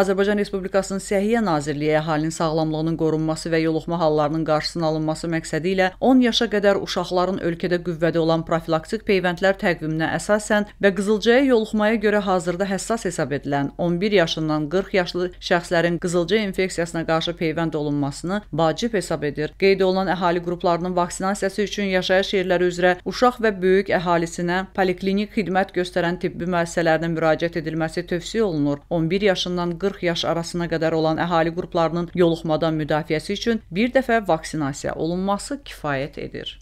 Azərbaycan Respublikasının Səhiyyə Nazirliyi əhalinin sağlamlığının qorunması və yoluxma hallarının qarşısının alınması məqsədi ilə 10 yaşa qədər uşaqların ölkədə qüvvədə olan profilaktik peyvəndlər təqviminə əsasən və qızılcaya yoluxmaya görə hazırda həssas hesab edilən 11 yaşından 40 yaşlı şəxslərin qızılca infeksiyasına qarşı peyvənd olunmasını vacib hesab edir. Qeyd olunan əhali qruplarının vaksinasiyası üçün yaşayış yerləri üzrə uşaq və böyük əhalisinə poliklinik xidmət göstərən tibbi müəssisələrinə müraciət edilməsi tövsiyə olunur. 11 yaşından 40 yaş arasına qədər olan əhali qruplarının yoluxmadan müdafiəsi üçün bir dəfə vaksinasiya olunması kifayət edir.